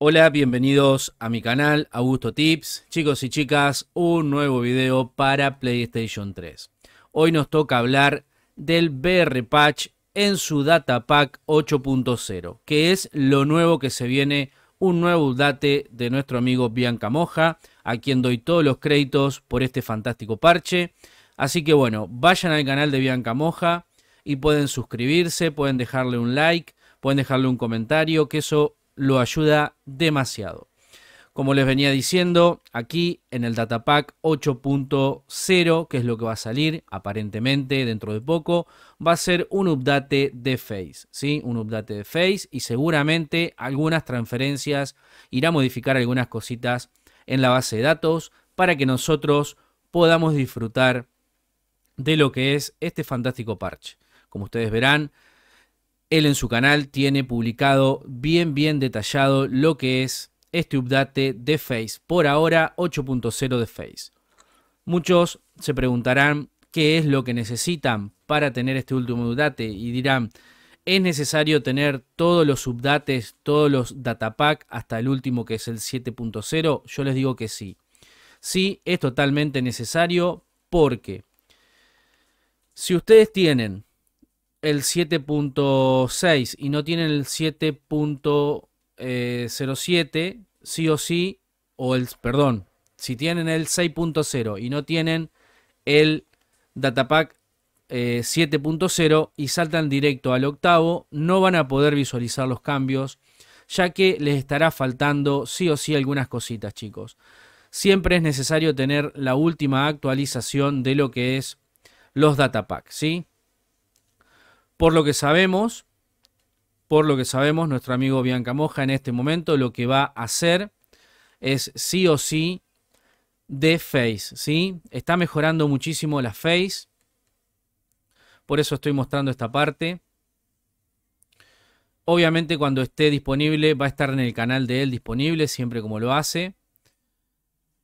Hola, bienvenidos a mi canal Augusto Tips. Chicos y chicas, un nuevo video para PlayStation 3. Hoy nos toca hablar del BR Patch en su Data Pack 8.0, que es lo nuevo que se viene, un nuevo date de nuestro amigo Bianca Moja, a quien doy todos los créditos por este fantástico parche. Así que bueno, vayan al canal de Bianca Moja y pueden suscribirse, pueden dejarle un like, pueden dejarle un comentario, que eso lo ayuda demasiado. Como les venía diciendo, aquí en el Datapack 8.0, que es lo que va a salir aparentemente dentro de poco, va a ser un update de Face, ¿sí? Un update de Face y seguramente algunas transferencias, irá a modificar algunas cositas en la base de datos para que nosotros podamos disfrutar de lo que es este fantástico parche. Como ustedes verán, él en su canal tiene publicado bien bien detallado lo que es este update de Face, por ahora 8.0 de Face. Muchos se preguntarán qué es lo que necesitan para tener este último update y dirán, es necesario tener todos los subdates, todos los datapack hasta el último que es el 7.0? Yo les digo que sí. Sí, es totalmente necesario porque si ustedes tienen el 7.6 y no tienen el 7.07, eh, sí o sí, o el, perdón, si tienen el 6.0 y no tienen el datapack 7.0 eh, y saltan directo al octavo, no van a poder visualizar los cambios, ya que les estará faltando sí o sí algunas cositas, chicos. Siempre es necesario tener la última actualización de lo que es los datapacks, ¿sí? Por lo que sabemos, por lo que sabemos, nuestro amigo Bianca Moja en este momento lo que va a hacer es sí o sí de face, ¿sí? Está mejorando muchísimo la face. Por eso estoy mostrando esta parte. Obviamente cuando esté disponible va a estar en el canal de él disponible, siempre como lo hace.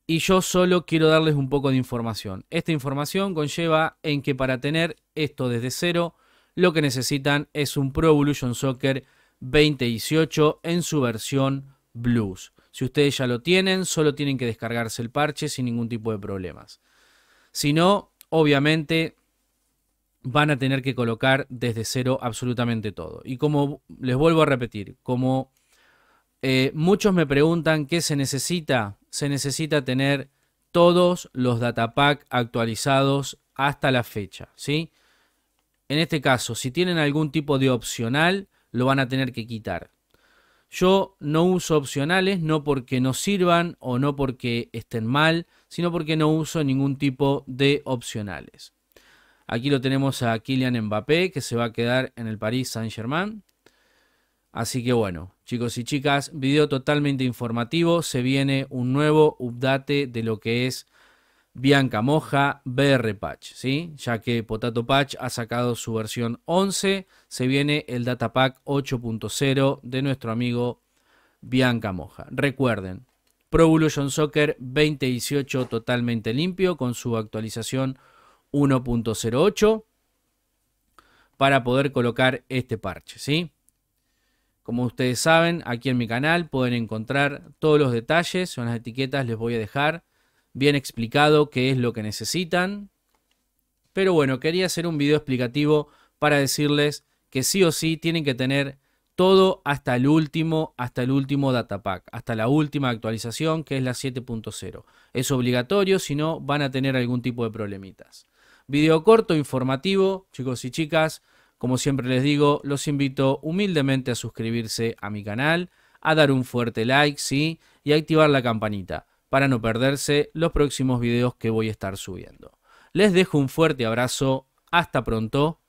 Y yo solo quiero darles un poco de información. Esta información conlleva en que para tener esto desde cero lo que necesitan es un Pro Evolution Soccer 2018 en su versión Blues. Si ustedes ya lo tienen, solo tienen que descargarse el parche sin ningún tipo de problemas. Si no, obviamente van a tener que colocar desde cero absolutamente todo. Y como les vuelvo a repetir, como eh, muchos me preguntan qué se necesita, se necesita tener todos los datapack actualizados hasta la fecha, ¿sí? en este caso, si tienen algún tipo de opcional, lo van a tener que quitar. Yo no uso opcionales, no porque no sirvan o no porque estén mal, sino porque no uso ningún tipo de opcionales. Aquí lo tenemos a Kylian Mbappé, que se va a quedar en el Paris Saint-Germain. Así que bueno, chicos y chicas, video totalmente informativo. Se viene un nuevo update de lo que es Bianca Moja, BR Patch, ¿sí? ya que Potato Patch ha sacado su versión 11, se viene el Data Pack 8.0 de nuestro amigo Bianca Moja. Recuerden, Pro Evolution Soccer 2018 totalmente limpio con su actualización 1.08 para poder colocar este parche, ¿sí? Como ustedes saben, aquí en mi canal pueden encontrar todos los detalles, son las etiquetas, les voy a dejar bien explicado qué es lo que necesitan. Pero bueno, quería hacer un video explicativo para decirles que sí o sí tienen que tener todo hasta el último, hasta el último datapack, hasta la última actualización que es la 7.0. Es obligatorio, si no van a tener algún tipo de problemitas. Video corto, informativo, chicos y chicas. Como siempre les digo, los invito humildemente a suscribirse a mi canal, a dar un fuerte like, sí, y a activar la campanita para no perderse los próximos videos que voy a estar subiendo. Les dejo un fuerte abrazo, hasta pronto